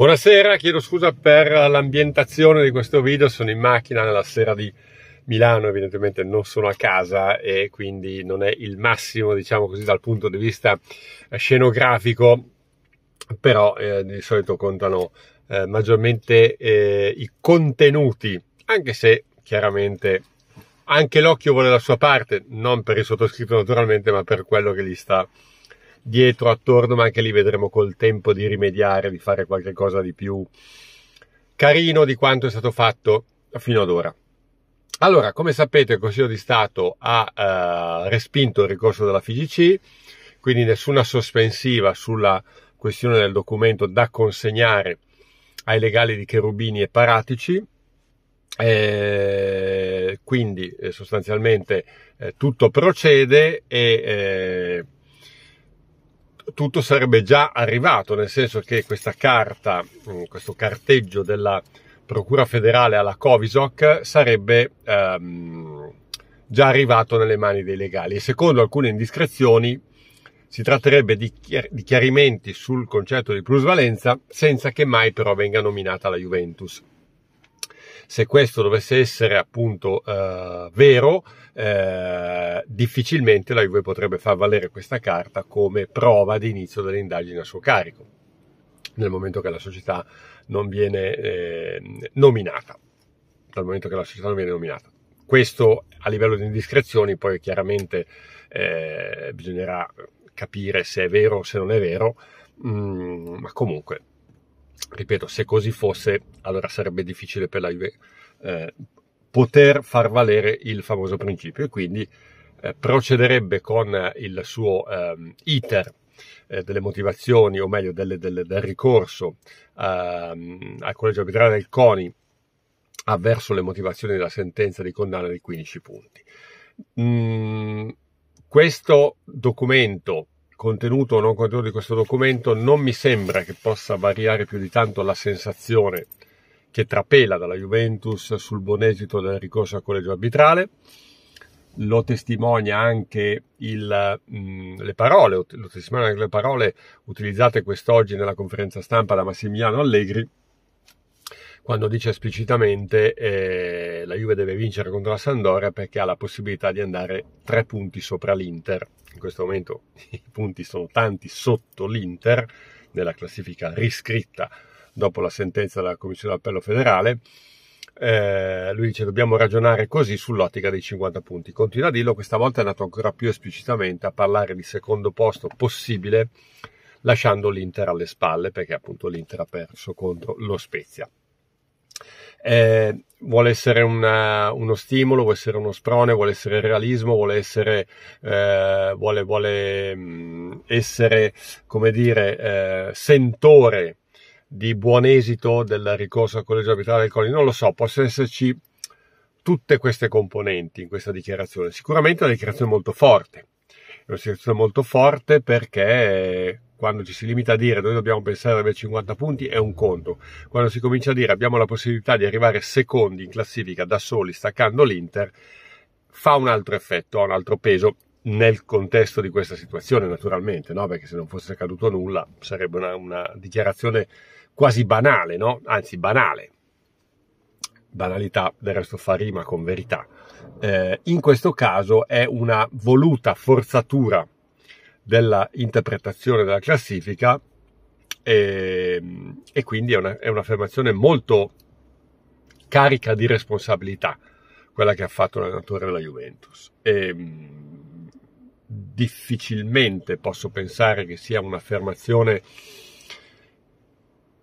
Buonasera, chiedo scusa per l'ambientazione di questo video, sono in macchina nella sera di Milano, evidentemente non sono a casa e quindi non è il massimo, diciamo così, dal punto di vista eh, scenografico, però eh, di solito contano eh, maggiormente eh, i contenuti, anche se chiaramente anche l'occhio vuole la sua parte, non per il sottoscritto naturalmente, ma per quello che gli sta dietro, attorno, ma anche lì vedremo col tempo di rimediare, di fare qualche cosa di più carino di quanto è stato fatto fino ad ora. Allora, come sapete, il Consiglio di Stato ha eh, respinto il ricorso della FIGC, quindi nessuna sospensiva sulla questione del documento da consegnare ai legali di Cherubini e Paratici. Eh, quindi eh, sostanzialmente eh, tutto procede e eh, tutto sarebbe già arrivato, nel senso che questa carta, mm, questo carteggio della Procura federale alla Covisoc sarebbe ehm, già arrivato nelle mani dei legali e secondo alcune indiscrezioni si tratterebbe di, chiarimenti sul concetto di plusvalenza senza che mai però venga nominata la Juventus se questo dovesse essere appunto eh, vero, eh, difficilmente la Juve potrebbe far valere questa carta come prova di inizio delle indagini a suo carico, nel momento che la società non viene eh, nominata. Dal momento che la società non viene nominata. Questo a livello di indiscrezioni, poi chiaramente eh, bisognerà capire se è vero o se non è vero, mm, ma comunque ripeto, se così fosse, allora sarebbe difficile per la Juve eh, poter far valere il famoso principio e quindi eh, procederebbe con il suo ehm, eh, iter delle motivazioni, o meglio delle, delle, del ricorso ehm, al collegio arbitrale del CONI avverso le motivazioni della sentenza di condanna di 15 punti. Mm, questo documento contenuto o non contenuto di questo documento, non mi sembra che possa variare più di tanto la sensazione che trapela dalla Juventus sul buon esito del ricorso al collegio arbitrale. Lo testimonia anche il, mh, mm, le parole, lo testimoniano anche le parole utilizzate quest'oggi nella conferenza stampa da Massimiliano Allegri, quando dice esplicitamente eh, la Juve deve vincere contro la Sandoria perché ha la possibilità di andare tre punti sopra l'Inter. In questo momento i punti sono tanti sotto l'Inter nella classifica riscritta dopo la sentenza della Commissione d'Appello federale. Eh, lui dice dobbiamo ragionare così sull'ottica dei 50 punti. Continua a dirlo, questa volta è andato ancora più esplicitamente a parlare di secondo posto possibile lasciando l'Inter alle spalle perché appunto l'Inter ha perso contro lo Spezia eh, vuole essere una, eh, uno stimolo, vuole essere uno sprone, vuole essere realismo, vuole essere, eh, vuole, vuole mm, essere come dire, eh, sentore di buon esito del ricorso al collegio abitale del Colli. Non lo so, possono esserci tutte queste componenti in questa dichiarazione. Sicuramente è una dichiarazione molto forte è una situazione molto forte perché quando ci si limita a dire noi dobbiamo pensare ad avere 50 punti è un conto, quando si comincia a dire abbiamo la possibilità di arrivare secondi in classifica da soli staccando l'Inter, fa un altro effetto, ha un altro peso nel contesto di questa situazione naturalmente, no? perché se non fosse accaduto nulla sarebbe una, una dichiarazione quasi banale, no? anzi banale, banalità del resto fa rima con verità. Eh, in questo caso è una voluta forzatura della interpretazione della classifica e, ehm, e quindi è, una, è un'affermazione molto carica di responsabilità quella che ha fatto l'allenatore della Juventus. E, ehm, difficilmente posso pensare che sia un'affermazione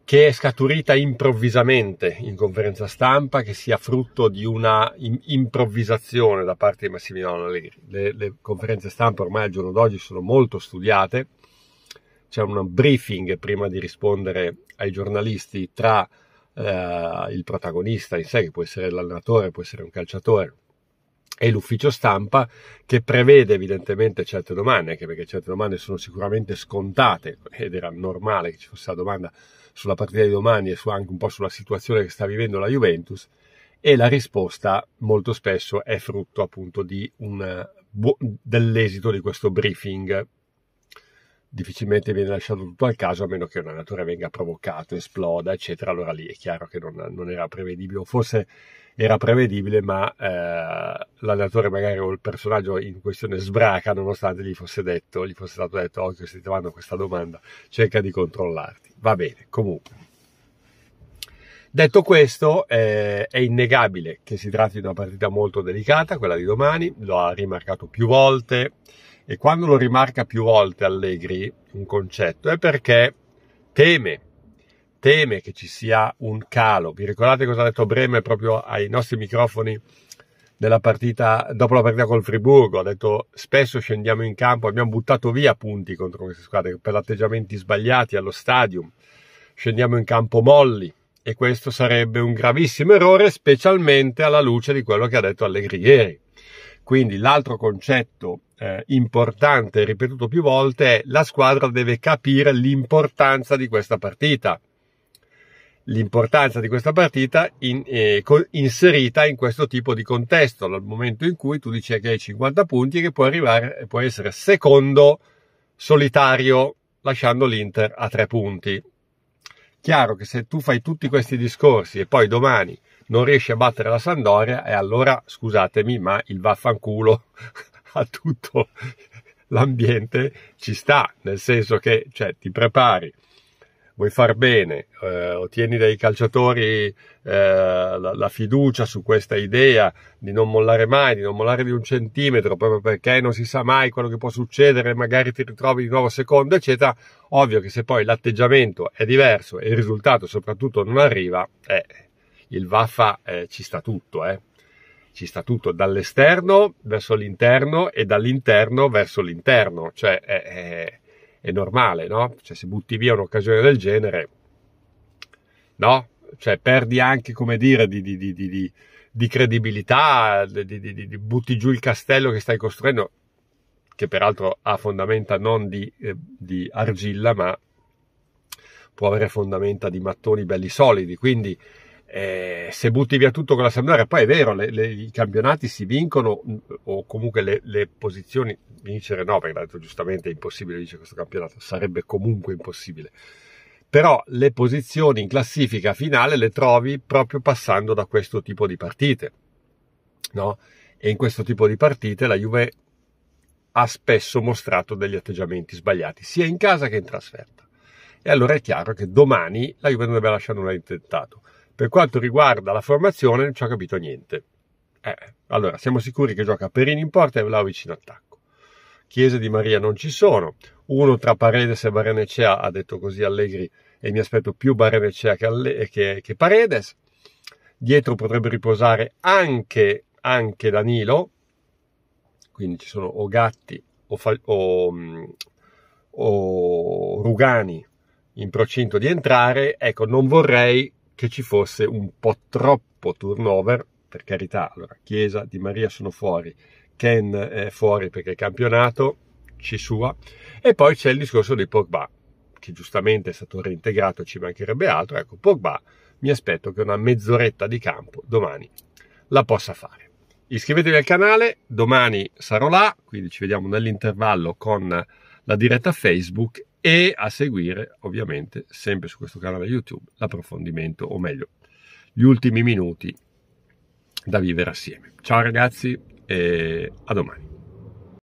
che è scaturita improvvisamente in conferenza stampa, che sia frutto di una improvvisazione da parte di Massimiliano Allegri. Le, le, conferenze stampa ormai al giorno d'oggi sono molto studiate, c'è un briefing prima di rispondere ai giornalisti tra eh, il protagonista in sé, che può essere l'allenatore, può essere un calciatore, e l'ufficio stampa che prevede evidentemente certe domande, anche perché certe domande sono sicuramente scontate ed era normale che ci fosse la domanda sulla partita di domani e su anche un po' sulla situazione che sta vivendo la Juventus e la risposta molto spesso è frutto appunto di un, dell'esito di questo briefing. Difficilmente viene lasciato tutto al caso a meno che un allenatore venga provocato, esploda, eccetera. Allora lì è chiaro che non, non era prevedibile, forse era prevedibile, ma eh, l'allenatore magari o il personaggio in questione sbraca nonostante gli fosse detto, gli fosse stato detto, occhio, se ti fanno questa domanda, cerca di controllarti. Va bene, comunque. Detto questo, eh, è innegabile che si tratti di una partita molto delicata, quella di domani, lo ha rimarcato più volte e quando lo rimarca più volte Allegri un concetto è perché teme teme che ci sia un calo. Vi ricordate cosa ha detto Bremer proprio ai nostri microfoni partita, dopo la partita col Friburgo? Ha detto spesso scendiamo in campo, abbiamo buttato via punti contro queste squadre per atteggiamenti sbagliati allo stadio, scendiamo in campo molli e questo sarebbe un gravissimo errore, specialmente alla luce di quello che ha detto Allegri ieri. Quindi l'altro concetto eh, importante, ripetuto più volte, è la squadra deve capire l'importanza di questa partita l'importanza di questa partita in, eh, inserita in questo tipo di contesto, dal momento in cui tu dici che hai 50 punti e che puoi arrivare, puoi essere secondo solitario lasciando l'Inter a tre punti. Chiaro che se tu fai tutti questi discorsi e poi domani non riesci a battere la Sandoria, e allora scusatemi, ma il vaffanculo a tutto l'ambiente ci sta, nel senso che cioè, ti prepari vuoi far bene, eh, ottieni dai calciatori eh, la, la, fiducia su questa idea di non mollare mai, di non mollare di un centimetro, proprio perché non si sa mai quello che può succedere, magari ti ritrovi di nuovo secondo, eccetera. Ovvio che se poi l'atteggiamento è diverso e il risultato soprattutto non arriva, eh, il vaffa eh, ci sta tutto, eh. Ci sta tutto dall'esterno verso l'interno e dall'interno verso l'interno, cioè eh, è normale, no? Cioè, se butti via un'occasione del genere, no? Cioè, perdi anche, come dire, di, di, di, di credibilità, butti giù il castello che stai costruendo, che peraltro ha fondamenta non di, eh, argilla, ma può avere fondamenta di mattoni belli solidi. Quindi, eh, se butti via tutto con la Sampdoria, poi è vero, le, le, i campionati si vincono mm, o comunque le, le posizioni, vincere no, perché detto giustamente è impossibile vincere questo campionato, sarebbe comunque impossibile, però le posizioni in classifica finale le trovi proprio passando da questo tipo di partite, no? E in questo tipo di partite la Juve ha spesso mostrato degli atteggiamenti sbagliati, sia in casa che in trasferta. E allora è chiaro che domani la Juve non deve lasciare nulla intentato per quanto riguarda la formazione, non ci ho capito niente. Eh, allora, siamo sicuri che gioca Perini in porta e Vlaovic in attacco. Chiese di Maria non ci sono. Uno tra Paredes e Barenecea ha detto così Allegri e mi aspetto più Barenecea che, Alle- che, che Paredes. Dietro potrebbe riposare anche, anche Danilo, quindi ci sono o Gatti o, Fa- o, mm, o Rugani in procinto di entrare. Ecco, non vorrei che ci fosse un po' troppo turnover, per carità, allora Chiesa, Di Maria sono fuori, Ken è fuori perché è campionato, ci sua, e poi c'è il discorso di Pogba, che giustamente è stato reintegrato, ci mancherebbe altro, ecco Pogba mi aspetto che una mezz'oretta di campo domani la possa fare. Iscrivetevi al canale, domani sarò là, quindi ci vediamo nell'intervallo con la diretta Facebook e a seguire ovviamente sempre su questo canale YouTube l'approfondimento o meglio gli ultimi minuti da vivere assieme. Ciao ragazzi e a domani.